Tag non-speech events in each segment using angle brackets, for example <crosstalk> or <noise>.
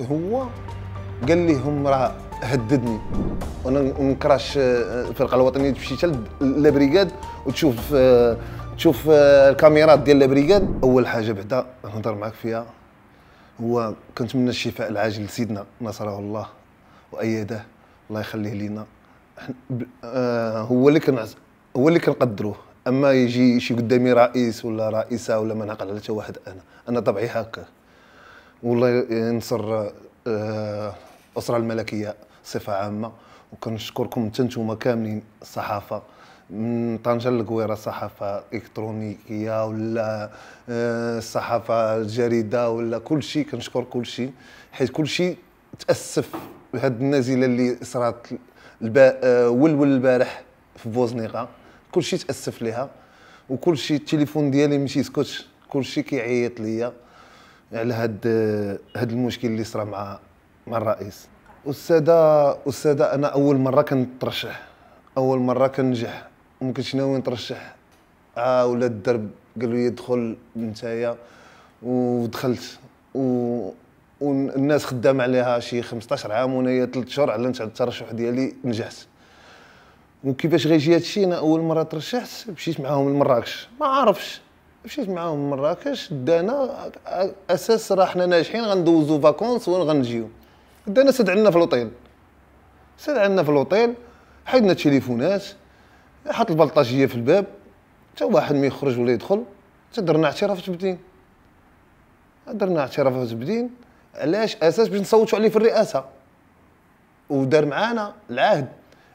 هو قال لي هم راه هددني وانا ما آه، الفرقه الوطنيه تمشي حتى لابريكاد وتشوف آه، تشوف آه، الكاميرات ديال لابريكاد اول حاجه بعدا نهضر معاك فيها هو كنتمنى الشفاء العاجل لسيدنا نصره الله وايده الله يخليه لينا هو اللي كنعز هو اللي كنقدروه اما يجي شي قدامي رئيس ولا رئيسه ولا ما نعقل على حتى واحد انا انا طبعي هكا والله ينصر الاسره آه، الملكيه بصفه عامه وكنشكركم حتى نتوما كاملين الصحافه من طنجه للقويره الصحافه الكترونيكيه ولا آه، الصحافه الجريده ولا كل شيء كنشكر كل شيء حيت كل شيء تاسف بهذه النازله اللي صرات آه، ولول البارح في بوزنيقه كلشي تاسف ليها وكلشي التليفون ديالي ما كل كلشي كيعيط ليا على هاد هاد المشكل اللي صرا مع مع الرئيس والساده والساده انا اول مره كنترشح اول مره كنجح وما كنتش ناوي نترشح اه ولا الدرب قالوا لي دخل نتايا ودخلت و والناس خدام عليها شي 15 عام وانا 3 شهور على الترشح ديالي نجحت وكيفاش غيجي هادشي انا اول مره ترشحت مشيت معاهم لمراكش ما عارفش مشيت معاهم لمراكش دانا اساس راه حنا ناجحين غندوزو فاكونس وين غنجيو دانا سد عندنا في الاوطيل سد عندنا في الاوطيل حيدنا التليفونات حط البلطاجيه في الباب حتى واحد ما يخرج ولا يدخل تدرنا اعتراف تبدين درنا اعتراف تبدين علاش اساس باش نصوتوا عليه في الرئاسه ودار معانا العهد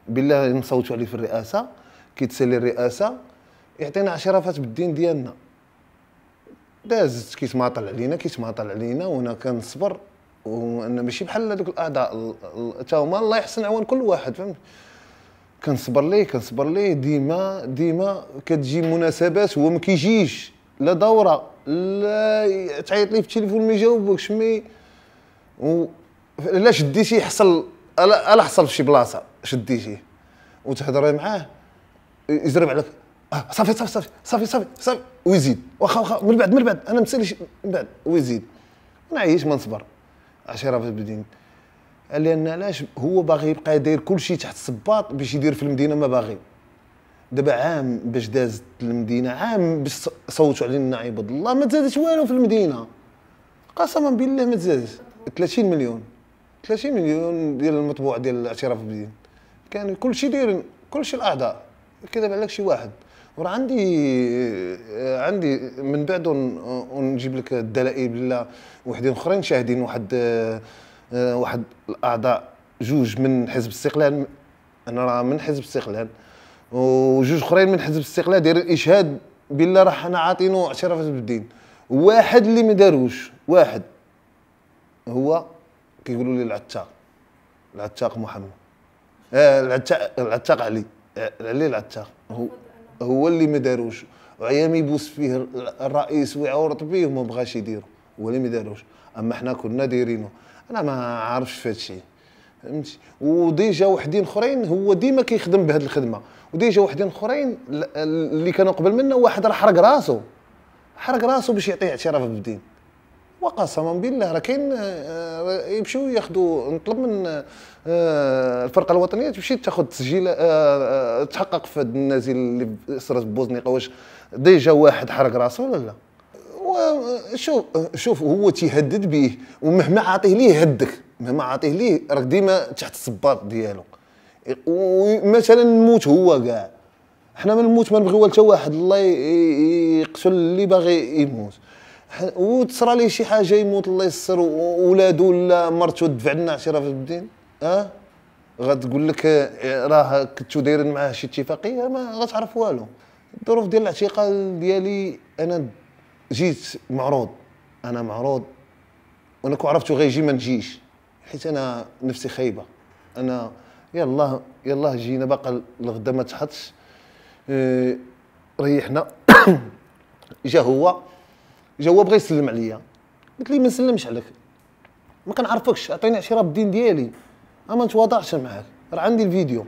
بالله نصوتوا عليه في الرئاسه كيتسالي الرئاسه يعطينا عشرافات بالدين ديالنا داز كيتماطل علينا كيتماطل علينا وانا كنصبر وانا ماشي بحال هذوك الاعضاء تا هما الله يحسن عوان كل واحد فهمت كنصبر ليه كنصبر ليه ديما ديما كتجي مناسبات هو ما كيجيش لا دوره لا تعيط لي في التليفون ما يجاوبكش مي و... لا شديتي يحصل الا حصل في شي بلاصه شديتيه وتهضري معاه يزرب عليك آه، صافي صافي صافي صافي صافي صافي ويزيد واخا واخا من بعد من بعد انا مساليش من بعد ويزيد ما نعيش ما نصبر عشيره في البدين قال لي انا علاش هو باغي يبقى داير كلشي تحت الصباط باش يدير في المدينه ما باغي دابا عام باش دازت المدينه عام باش صوتوا علينا عباد الله ما تزادش والو في المدينه قسما بالله ما تزادش 30 مليون 30 مليون ديال المطبوع ديال الاعتراف بالدين كان كلشي داير كلشي الاعضاء كذب عليك شي واحد وراه عندي آه، عندي من بعد ونجيب لك الدلائل بلا وحدين اخرين شاهدين واحد آه، واحد الاعضاء جوج من حزب الاستقلال انا راه من حزب الاستقلال وجوج اخرين من حزب الاستقلال داير الاشهاد بالله راه حنا عاطينو اعتراف بالدين واحد اللي ما داروش واحد هو كيقولوا لي العتاق العتاق محمد آه العتاق العتاق علي آه، علي العتاق هو هو اللي ما داروش وعيام يبوس فيه الرئيس ويعورط فيه وما بغاش يديرو هو اللي ما داروش اما حنا كنا دايرينو انا ما عارفش في هادشي فهمتي وديجا وحدين اخرين هو ديما كيخدم بهاد الخدمه وديجا وحدين اخرين اللي كانوا قبل منا واحد راه حرق راسو حرق راسو باش يعطيه اعتراف بالدين وقسما بالله راه كاين يمشيو ياخذوا نطلب من آه، الفرقه الوطنيه تمشي تاخذ تسجيل آه، آه، تحقق في هذا النازل اللي صرات بوزنيقه واش ديجا واحد حرق راسه ولا لا شوف شوف هو تيهدد به ومهما عاطيه ليه هدك مهما عاطيه ليه راك ديما تحت الصباط ديالو ومثلا نموت هو كاع حنا من نموت ما نبغيو حتى واحد الله يقتل اللي باغي يموت وتصرى ليه شي حاجه يموت الله يسر ولادو ولا مرته تدفع لنا عشره في الدين اه غتقول لك راه كنتو دايرين معاه شي اتفاقيه ما غتعرف والو الظروف ديال الاعتقال ديالي انا جيت معروض انا معروض وانا كون عرفتو غيجي ما نجيش حيت انا نفسي خايبه انا يلاه يلاه جينا باقا الغدا ما تحطش آه، ريحنا <coughs> جا هو جا هو بغى يسلم عليا قلت لي ما نسلمش عليك ما كنعرفكش عطيني عشيره بالدين ديالي ما نتواضعش معاك راه عندي الفيديو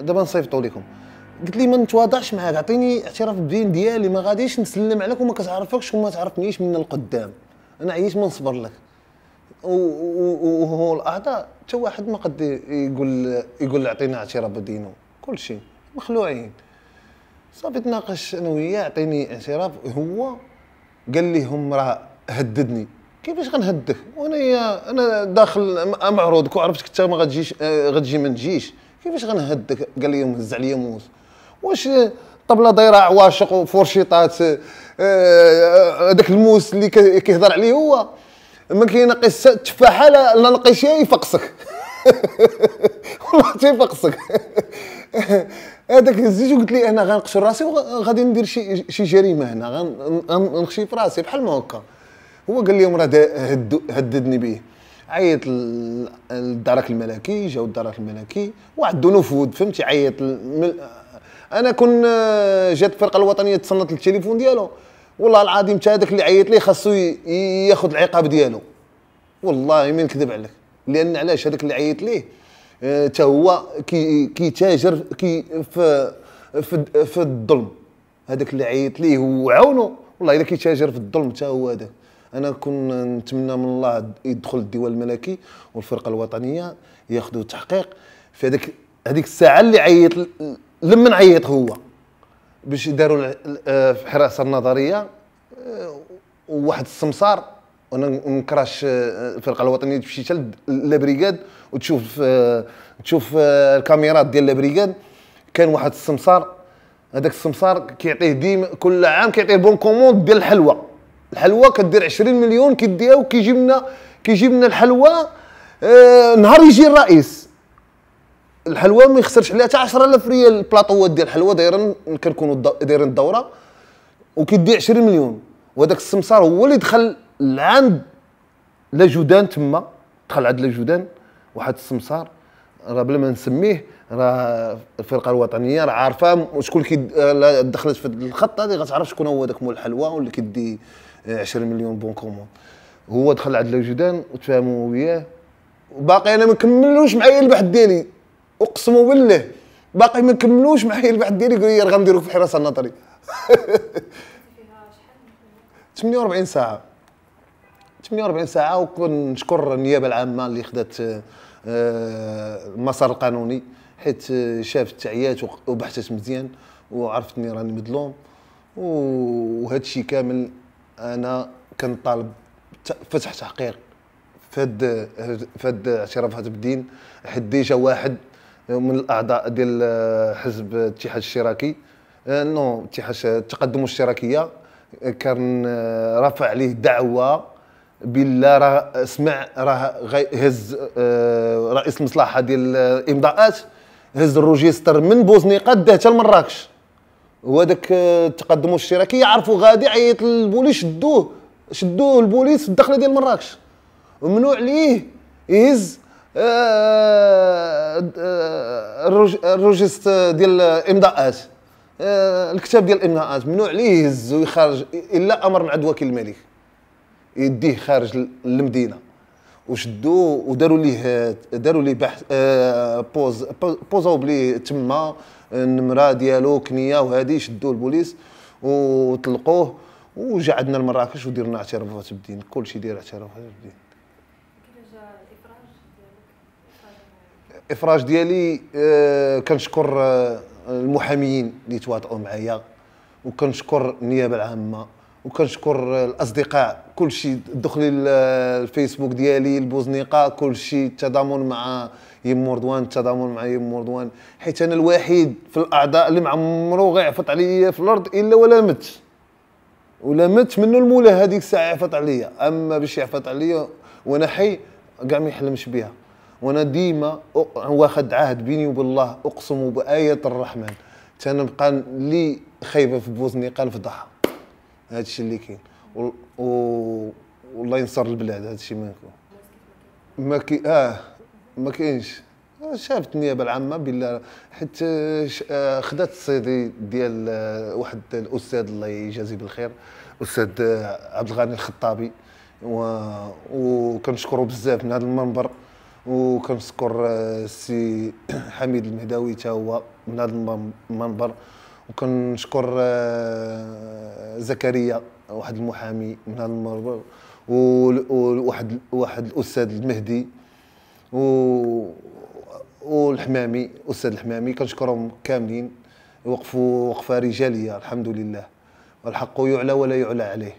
دابا نصيفطو لكم قلت لي ما نتواضعش معاك عطيني اعتراف بالدين ديالي ما غاديش نسلم عليك وما كتعرفكش وما تعرفنيش من القدام انا عييت ما نصبر لك وهو الاعضاء حتى واحد ما قد يقول يقول اعطينا اعتراف بدينه كل شيء مخلوعين صافي تناقش انا وياه عطيني اعتراف هو قال لي هم راه هددني كيفاش غنهدك وانا انا داخل معروضك وعرفتك انت ما غتجيش غتجي ما تجيش كيفاش غنهدك قال لي هز عليا موس واش طبله دايره عواشق وفورشيطات آه، آه، هذاك الموس اللي كيهضر عليه هو ما كينقص التفاحه لا نقيشها يفقصك <laughs> والله تيفقصك <laughs> هذاك الزيت وقلت لي انا غنقشر راسي وغادي ندير شي شي جريمه هنا غنخشي في راسي بحال ما هكا هو قال لهم راه هددني به عيط للدرك الملكي جاو الدرك الملكي واحد نفود فهمتي عيط انا كون جات الفرقه الوطنيه تصنت للتليفون ديالو والله العظيم حتى هذاك اللي عيط لي خاصو ياخذ العقاب ديالو والله ما نكذب عليك لان علاش هذاك اللي عيط ليه حتى هو كيتاجر كي في في, في الظلم هذاك اللي عيط ليه وعاونو والله الا كيتاجر في الظلم حتى هو هذاك انا كنتمنى من الله يدخل الديوان الملكي والفرقه الوطنيه ياخذوا تحقيق في هذيك هذيك الساعه اللي عيط لمن عيط هو باش داروا آه، في حراسه النظريه وواحد آه، السمسار وانا نكراش نكرهش الفرقه آه، الوطنيه تمشي حتى لابريكاد وتشوف آه، تشوف آه، الكاميرات ديال لابريكاد كان واحد السمسار هذاك السمسار كيعطيه ديما كل عام كيعطيه بون كوموند ديال الحلوى الحلوى كدير 20 مليون كيديها وكيجي لنا كيجيب لنا الحلوى آه نهار يجي الرئيس الحلوى ما يخسرش عليها حتى 10000 ريال البلاطوات ديال الحلوى دايرين كنكونوا دايرين الدوره وكيدي 20 مليون وهذاك السمسار هو اللي دخل لعند لا جودان تما دخل عند لا جودان واحد السمسار راه بلا ما نسميه راه الفرقه الوطنيه راه عارفه شكون كي آه، دخلت في الخط هذه غتعرف شكون هو ذاك مول الحلوى واللي كيدي 20 آه، مليون بون كومون هو دخل عند لوجدان وتفاهموا وياه وباقي انا ما كملوش معايا البحث ديالي اقسم بالله باقي ما كملوش معايا البحث ديالي قال لي راه غنديروك في الحراسه النظري 48 ساعه 48 ساعه وكنشكر النيابه العامه اللي خدات المسار آه، آه، القانوني حيت آه، شافت التعيات وبحثت مزيان وعرفتني راني مظلوم وهذا الشيء كامل انا كنطالب فتح تحقيق فهاد فهاد اعتراف بالدين حيت ديجا واحد من الاعضاء ديال حزب الاتحاد الاشتراكي نو الاتحاد التقدم الاشتراكيه كان رفع عليه دعوه بالله راه سمع راه هز آه، رئيس المصلحه ديال الامضاءات هز الروجيستر من بوزنيقه داه حتى لمراكش وهذاك آه، التقدم الاشتراكي يعرفوا غادي عيط للبوليس شدوه شدوه البوليس في الدخله ديال مراكش ممنوع ليه يهز آه، الروجيست ديال الامضاءات الكتاب ديال الامضاءات ممنوع ليه يهز ويخرج الا امر من عند وكيل الملك يديه خارج المدينه وشدو وداروا ليه داروا ليه بحث آه، بوز بوزاو بلي تما النمره ديالو كنيه وهذه شدوا البوليس وطلقوه وجا عندنا لمراكش ودرنا اعترافات بالدين كلشي داير اعترافات بدين الافراج ديالي آه، كنشكر آه، المحاميين اللي تواطؤوا معايا وكنشكر النيابه العامه وكنشكر الاصدقاء كل شيء دخلي الفيسبوك ديالي البوزنيقه كل شيء مع يم رضوان التضامن مع يم رضوان حيت انا الوحيد في الاعضاء اللي معمرو غيعفط عليا في الارض الا ولا مت ولا مت منه المولى هذيك الساعه يعفط عليا اما باش يعفط عليا وانا حي كاع ما يحلمش بها وانا ديما واخد عهد بيني وبين الله اقسم بايه الرحمن تنبقى لي خايبه في بوزني قال فضحها هادشي اللي كاين والله ينصر البلاد هذا الشيء ما يكون ما كي اه ما كاينش آه، شافت النيابه العامه بالله حيت آه، خدات السيدي ديال آه، واحد الاستاذ الله يجازيه بالخير الاستاذ عبد الغني الخطابي وكنشكرو بزاف من هذا المنبر وكنشكر السي <coughs> حميد المهداوي حتى هو من هذا المنبر وكنشكر آه، زكريا واحد المحامي من هذا المربع وواحد واحد الاستاذ المهدي و والحمامي استاذ الحمامي كنشكرهم كاملين وقفوا وقفه رجاليه الحمد لله والحق يعلى ولا يعلى عليه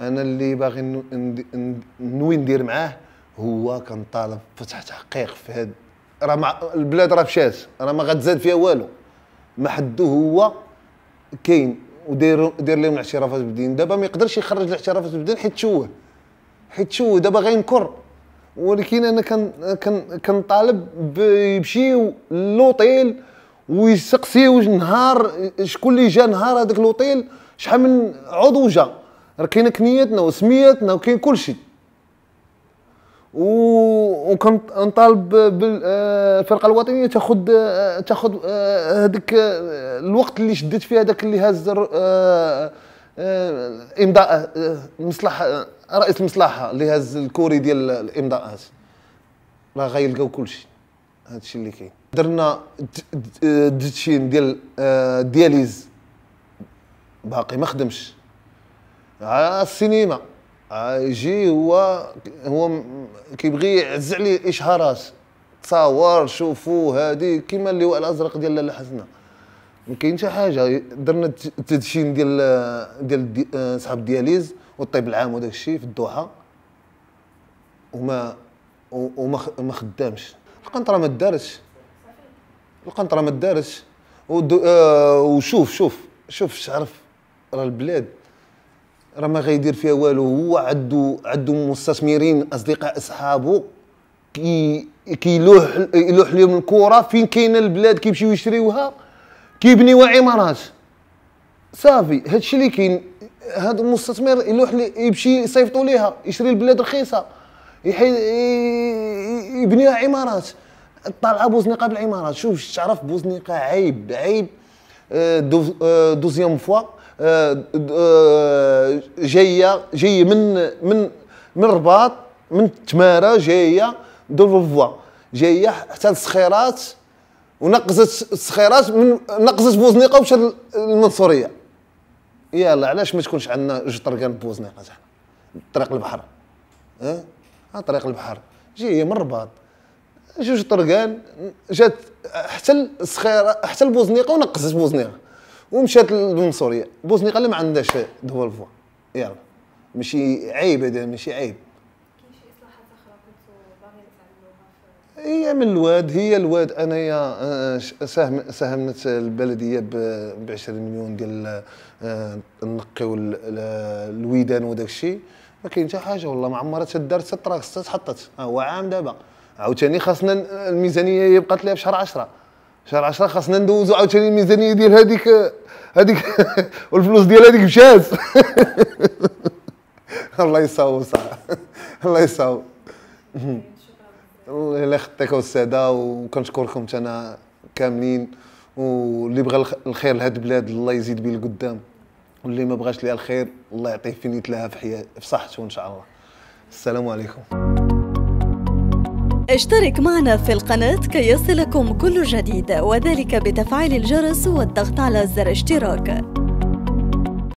آه، آه، انا اللي باغي نوي ندير معاه هو كنطالب فتح تحقيق في هذا راه مع البلاد راه مشات راه ما غتزاد فيها والو ما حدو هو كاين وداير داير لهم الاعترافات بالدين دابا ما يقدرش يخرج الاعترافات بالدين حيت تشوه حيت تشوه دابا غينكر ولكن انا كان كان كنطالب يمشيو للوطيل ويسقسيو نهار شكون اللي جا نهار هذاك الوطيل شحال من عضو جا راه كاينه كنياتنا وسمياتنا وكاين كلشي وكنطالب بالفرقه آه، الوطنيه تاخذ آه، تاخذ آه، هذاك الوقت اللي شدت فيه هذاك اللي هز امضاء مصلحه رئيس المصلحه اللي هز الكوري ديال الامضاءات راه غيلقاو كلشي هادشي اللي كاين درنا ديتشين ديال دياليز باقي ما خدمش السينما يجي هو هو كيبغي يعز عليه اشهارات تصاور شوفوا هذه كيما اللواء الازرق ديال لاله حسنه ما كاين حتى حاجه درنا التدشين ديال ديال, آه، صحاب الدياليز والطيب العام وداك الشيء في الدوحه وما وما خدامش القنطره ما دارتش القنطره ما دارتش آه، وشوف شوف شوف شعرف راه البلاد راه ما غيدير فيها والو هو عدو عدو مستثمرين اصدقاء اصحابه كي كيلوح يلوح لهم الكره فين كاينه البلاد كيمشيو يشريوها كيبنيوها عمارات صافي هادشي اللي كاين هاد المستثمر يلوح يمشي يصيفطوا ليها يشري البلاد رخيصه يحي يبنيها عمارات طالعه بوزنيقه بالعمارات شوف تعرف بوزنيقه عيب عيب آه، آه، دوزيام فوا جايه جاي من من من الرباط من تمارا جايه دور فوا جايه حتى الصخيرات ونقزت الصخيرات من نقزت بوزنيقه ومشات المنصوريه يلا علاش ما تكونش عندنا جوج طرقان بوزنيقه زعما طريق البحر ها أه؟ طريق البحر جايه من الرباط جوج طرقان جات حتى الصخيره حتى البوزنيقه ونقزت بوزنيقه ومشات للمنصوريه بوزني قال ما عندهاش دوبل فوا يلا ماشي عيب هذا ماشي عيب هي من الواد هي الواد انايا ساهم ساهمت البلديه ب 20 مليون ديال نقيو الويدان وداك الشيء ما كاين حتى حاجه والله ما عمرها تدارت حتى تراكس حتى تحطت هو عام دابا عاوتاني خاصنا الميزانيه يبقى بقات لها بشهر 10 شهر 10 خاصنا ندوزو عاوتاني الميزانيه ديال هذيك هذيك <laughs> والفلوس ديال هذيك مشات <laughs> الله يصاوب صح الله يصاوب الله يلا يخطيك الساده وكنشكركم انا كاملين واللي بغى الخير لهاد البلاد الله يزيد به القدام واللي ما بغاش ليها الخير الله يعطيه فين يتلاها في حياته في صحته ان شاء الله السلام عليكم اشترك معنا في القناة كي يصلكم كل جديد وذلك بتفعيل الجرس والضغط على زر اشتراك